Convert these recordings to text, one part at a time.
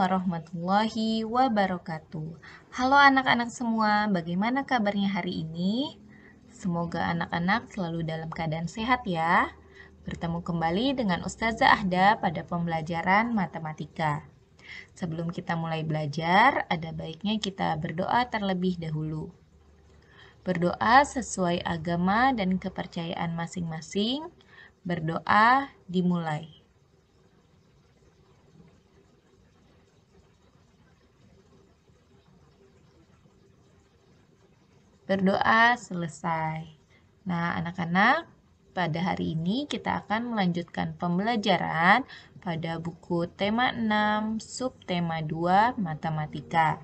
warahmatullahi wabarakatuh. Halo anak-anak semua, bagaimana kabarnya hari ini? Semoga anak-anak selalu dalam keadaan sehat ya. Bertemu kembali dengan Ustazah Ahda pada pembelajaran matematika. Sebelum kita mulai belajar, ada baiknya kita berdoa terlebih dahulu. Berdoa sesuai agama dan kepercayaan masing-masing. Berdoa dimulai. berdoa selesai. Nah, anak-anak, pada hari ini kita akan melanjutkan pembelajaran pada buku tema 6, subtema 2, Matematika.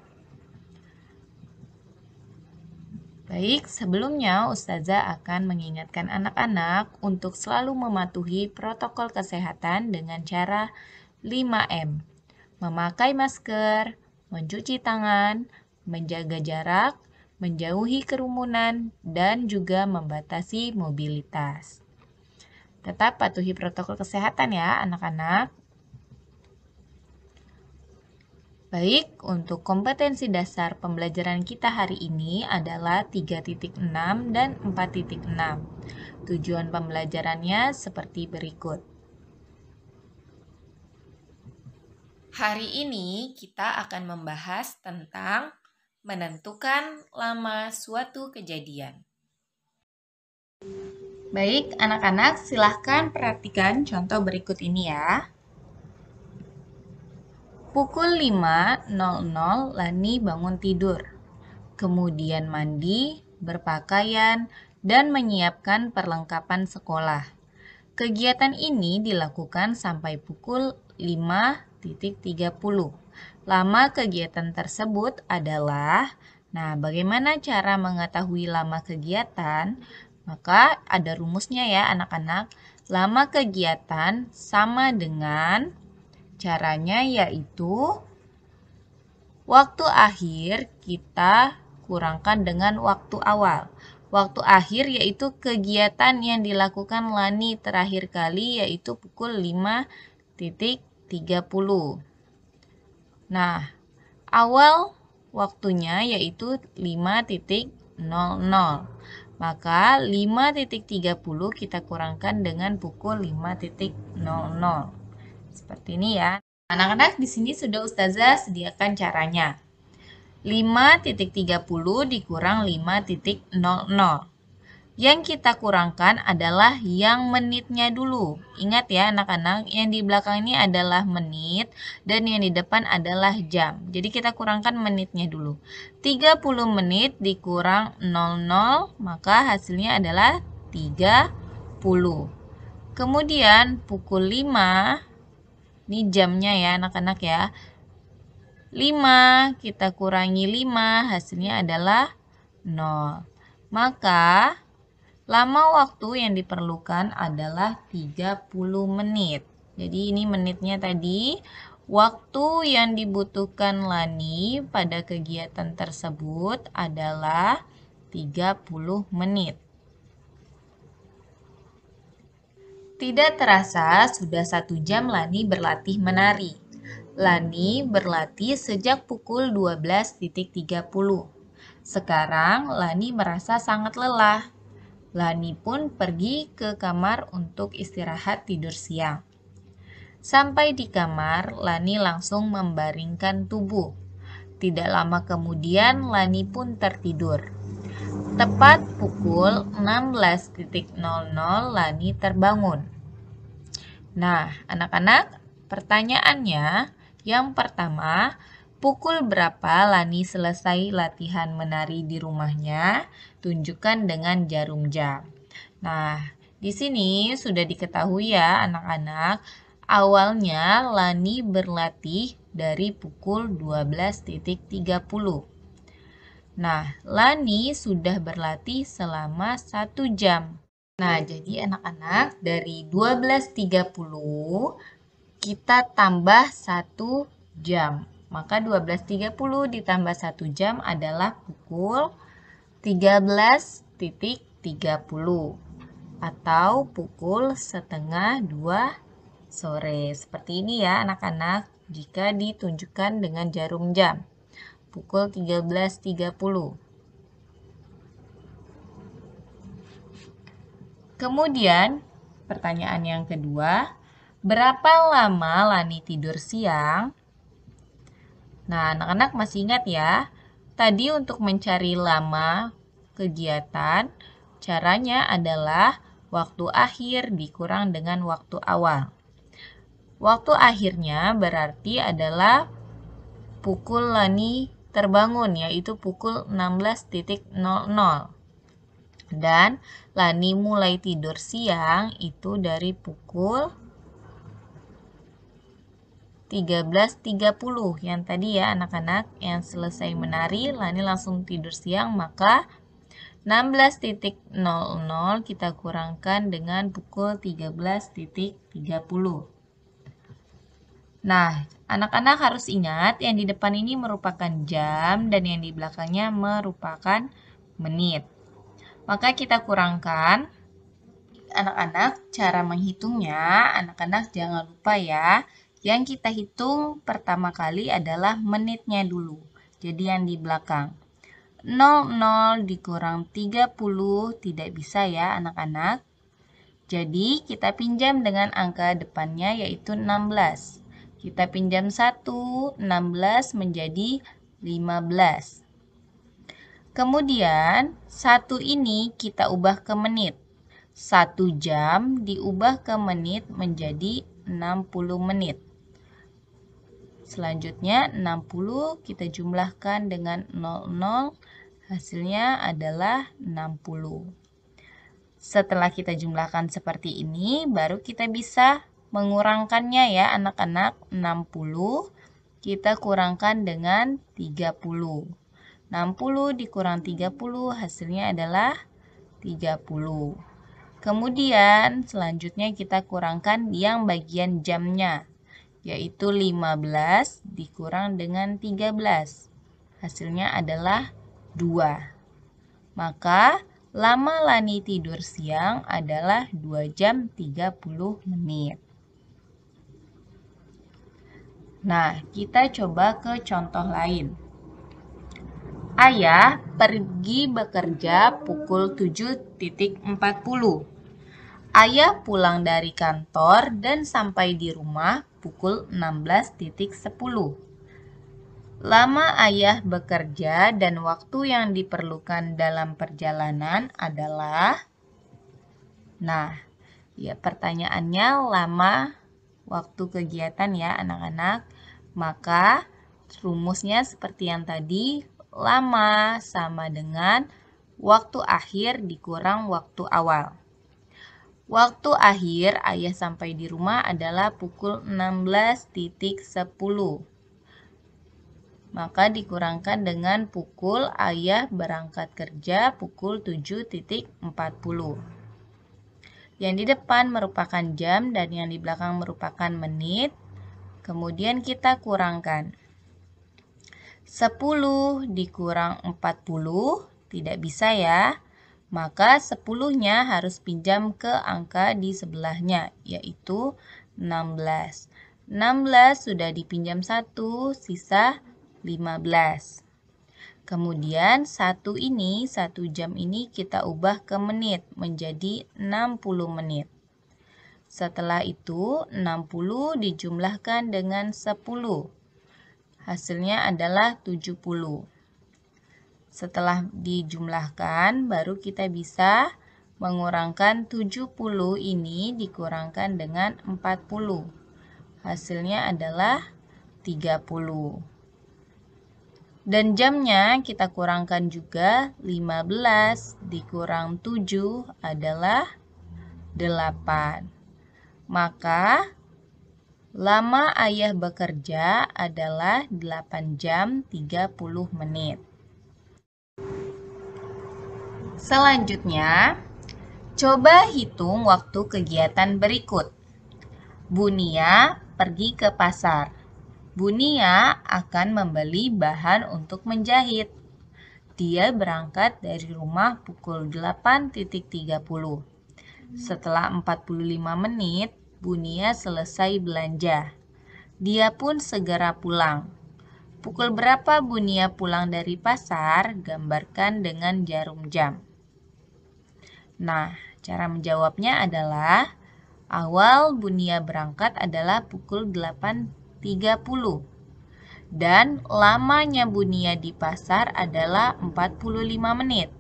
Baik, sebelumnya Ustazah akan mengingatkan anak-anak untuk selalu mematuhi protokol kesehatan dengan cara 5M. Memakai masker, mencuci tangan, menjaga jarak, menjauhi kerumunan, dan juga membatasi mobilitas. Tetap patuhi protokol kesehatan ya anak-anak. Baik, untuk kompetensi dasar pembelajaran kita hari ini adalah 3.6 dan 4.6. Tujuan pembelajarannya seperti berikut. Hari ini kita akan membahas tentang menentukan lama suatu kejadian. Baik, anak-anak, silahkan perhatikan contoh berikut ini ya. Pukul 5.00 Lani bangun tidur, kemudian mandi, berpakaian, dan menyiapkan perlengkapan sekolah. Kegiatan ini dilakukan sampai pukul 1.30. Lama kegiatan tersebut adalah Nah, bagaimana cara mengetahui lama kegiatan? Maka ada rumusnya ya anak-anak. Lama kegiatan sama dengan caranya yaitu waktu akhir kita kurangkan dengan waktu awal. Waktu akhir yaitu kegiatan yang dilakukan Lani terakhir kali yaitu pukul 30. Nah, awal waktunya yaitu 5.00. Maka 5.30 kita kurangkan dengan pukul 5.00. Seperti ini ya. Anak-anak di sini sudah Ustazah sediakan caranya. 5.30 dikurang 5.00. Yang kita kurangkan adalah yang menitnya dulu. Ingat ya anak-anak, yang di belakang ini adalah menit dan yang di depan adalah jam. Jadi kita kurangkan menitnya dulu. 30 menit dikurang 00 maka hasilnya adalah 30. Kemudian pukul 5, ini jamnya ya anak-anak ya. 5 kita kurangi 5 hasilnya adalah 0. Maka Lama waktu yang diperlukan adalah 30 menit. Jadi ini menitnya tadi. Waktu yang dibutuhkan Lani pada kegiatan tersebut adalah 30 menit. Tidak terasa sudah satu jam Lani berlatih menari. Lani berlatih sejak pukul 12.30. Sekarang Lani merasa sangat lelah Lani pun pergi ke kamar untuk istirahat tidur siang. Sampai di kamar, Lani langsung membaringkan tubuh. Tidak lama kemudian, Lani pun tertidur. Tepat pukul 16.00, Lani terbangun. Nah, anak-anak, pertanyaannya yang pertama, Pukul berapa Lani selesai latihan menari di rumahnya? Tunjukkan dengan jarum jam. Nah, di sini sudah diketahui ya anak-anak, awalnya Lani berlatih dari pukul 12.30. Nah, Lani sudah berlatih selama satu jam. Nah, jadi anak-anak dari 12.30 kita tambah satu jam. Maka 12.30 ditambah 1 jam adalah pukul 13.30 atau pukul setengah 2 sore. Seperti ini ya anak-anak jika ditunjukkan dengan jarum jam. Pukul 13.30. Kemudian, pertanyaan yang kedua, berapa lama Lani tidur siang? Nah, anak-anak masih ingat ya? Tadi untuk mencari lama kegiatan, caranya adalah waktu akhir dikurang dengan waktu awal. Waktu akhirnya berarti adalah pukul Lani terbangun, yaitu pukul 16.00. Dan Lani mulai tidur siang itu dari pukul 13.30 yang tadi ya anak-anak yang selesai menari Lani langsung tidur siang maka 16.00 kita kurangkan dengan pukul 13.30 Nah, anak-anak harus ingat yang di depan ini merupakan jam dan yang di belakangnya merupakan menit. Maka kita kurangkan anak-anak cara menghitungnya, anak-anak jangan lupa ya yang kita hitung pertama kali adalah menitnya dulu. Jadi yang di belakang. 00 dikurang 30 tidak bisa ya anak-anak. Jadi kita pinjam dengan angka depannya yaitu 16. Kita pinjam 1, 16 menjadi 15. Kemudian, 1 ini kita ubah ke menit. 1 jam diubah ke menit menjadi 60 menit. Selanjutnya 60 kita jumlahkan dengan 00 hasilnya adalah 60. Setelah kita jumlahkan seperti ini baru kita bisa mengurangkannya ya anak-anak 60 kita kurangkan dengan 30. 60 dikurang 30 hasilnya adalah 30. Kemudian selanjutnya kita kurangkan yang bagian jamnya, yaitu 15 dikurang dengan 13. Hasilnya adalah 2. Maka lama Lani tidur siang adalah 2 jam 30 menit. Nah, kita coba ke contoh lain. Ayah pergi bekerja pukul 7.40. Ayah pulang dari kantor dan sampai di rumah pukul 16.10. Lama ayah bekerja dan waktu yang diperlukan dalam perjalanan adalah Nah, ya pertanyaannya lama waktu kegiatan ya anak-anak. Maka rumusnya seperti yang tadi, lama sama dengan waktu akhir dikurang waktu awal. Waktu akhir ayah sampai di rumah adalah pukul 16.10. Maka dikurangkan dengan pukul ayah berangkat kerja pukul 7.40. Yang di depan merupakan jam dan yang di belakang merupakan menit. Kemudian kita kurangkan. 10 dikurang 40 tidak bisa ya. Maka 10-nya harus pinjam ke angka di sebelahnya, yaitu 16. 16 sudah dipinjam 1, sisa 15. Kemudian 1 ini, 1 jam ini kita ubah ke menit menjadi 60 menit. Setelah itu 60 dijumlahkan dengan 10. Hasilnya adalah 70. Setelah dijumlahkan, baru kita bisa mengurangkan 70 ini dikurangkan dengan 40. Hasilnya adalah 30. Dan jamnya kita kurangkan juga 15 dikurang 7 adalah 8. Maka Lama ayah bekerja adalah 8 jam 30 menit. Selanjutnya, coba hitung waktu kegiatan berikut. Bunia pergi ke pasar. Bunia akan membeli bahan untuk menjahit. Dia berangkat dari rumah pukul 8.30. Setelah 45 menit, Bunia selesai belanja. Dia pun segera pulang. Pukul berapa Bunia pulang dari pasar? Gambarkan dengan jarum jam. Nah, cara menjawabnya adalah awal Bunia berangkat adalah pukul 8.30 dan lamanya Bunia di pasar adalah 45 menit.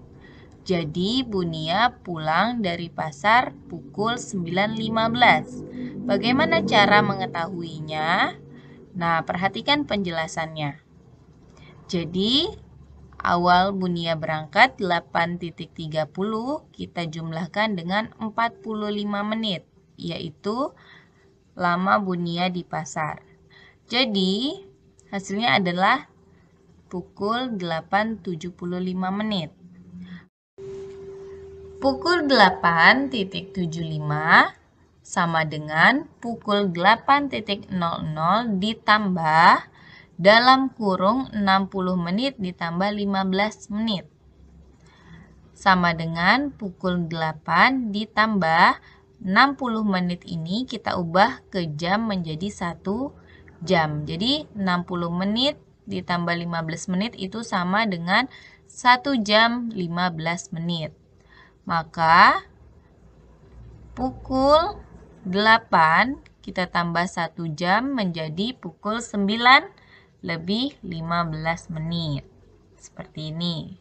Jadi Bunia pulang dari pasar pukul 9.15. Bagaimana cara mengetahuinya? Nah, perhatikan penjelasannya. Jadi, awal Bunia berangkat 8.30, kita jumlahkan dengan 45 menit, yaitu lama Bunia di pasar. Jadi, hasilnya adalah pukul 8.75 menit. Pukul 8.75 sama dengan pukul 8.00 ditambah dalam kurung 60 menit ditambah 15 menit. Sama dengan pukul 8 ditambah 60 menit ini kita ubah ke jam menjadi 1 jam. Jadi 60 menit ditambah 15 menit itu sama dengan 1 jam 15 menit. Maka pukul 8 kita tambah 1 jam menjadi pukul 9 lebih 15 menit. Seperti ini.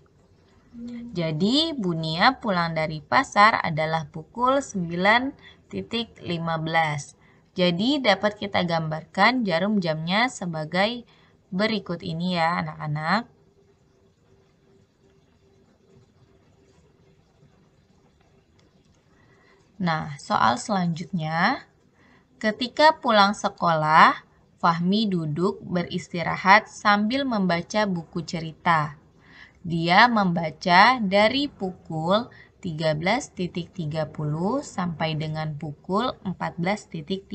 Jadi Bunia pulang dari pasar adalah pukul 9.15. Jadi dapat kita gambarkan jarum jamnya sebagai berikut ini ya anak-anak. Nah, soal selanjutnya. Ketika pulang sekolah, Fahmi duduk beristirahat sambil membaca buku cerita. Dia membaca dari pukul 13.30 sampai dengan pukul 14.30.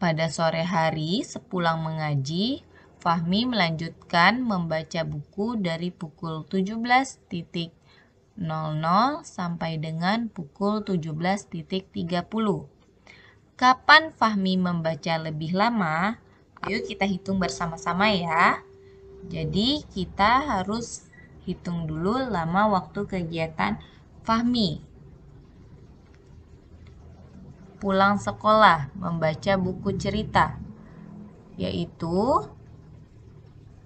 Pada sore hari sepulang mengaji, Fahmi melanjutkan membaca buku dari pukul 17.30 00 sampai dengan pukul 17.30. Kapan Fahmi membaca lebih lama? Ayo kita hitung bersama-sama ya. Jadi kita harus hitung dulu lama waktu kegiatan Fahmi. Pulang sekolah membaca buku cerita yaitu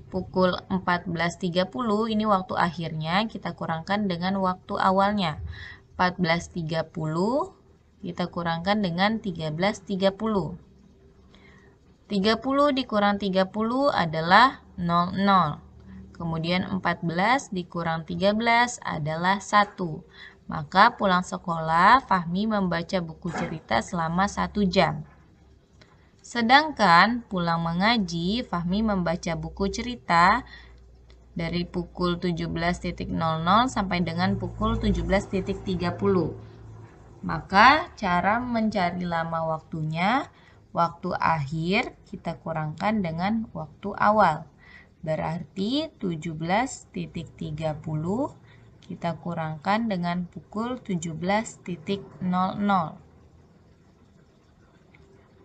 pukul 14.30 ini waktu akhirnya kita kurangkan dengan waktu awalnya 14.30 kita kurangkan dengan 13.30 30 dikurang 30 adalah 00 kemudian 14 dikurang 13 adalah 1 maka pulang sekolah Fahmi membaca buku cerita selama 1 jam Sedangkan pulang mengaji, Fahmi membaca buku cerita dari pukul 17.00 sampai dengan pukul 17.30. Maka cara mencari lama waktunya, waktu akhir kita kurangkan dengan waktu awal. Berarti 17.30 kita kurangkan dengan pukul 17.00.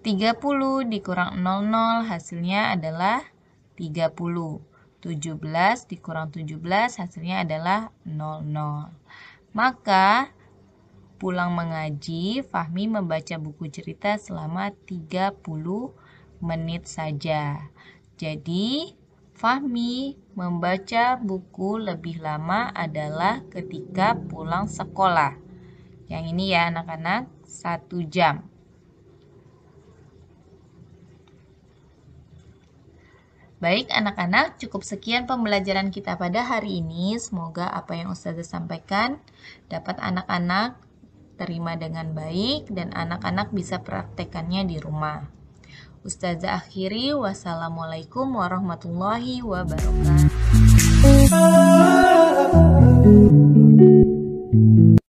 30 dikurang 00 hasilnya adalah 30. 17 dikurang 17 hasilnya adalah 00. Maka pulang mengaji, Fahmi membaca buku cerita selama 30 menit saja. Jadi, Fahmi membaca buku lebih lama adalah ketika pulang sekolah. Yang ini ya anak-anak, satu jam. Baik anak-anak, cukup sekian pembelajaran kita pada hari ini. Semoga apa yang Ustazah sampaikan dapat anak-anak terima dengan baik dan anak-anak bisa praktekannya di rumah. Ustazah akhiri, wassalamualaikum warahmatullahi wabarakatuh.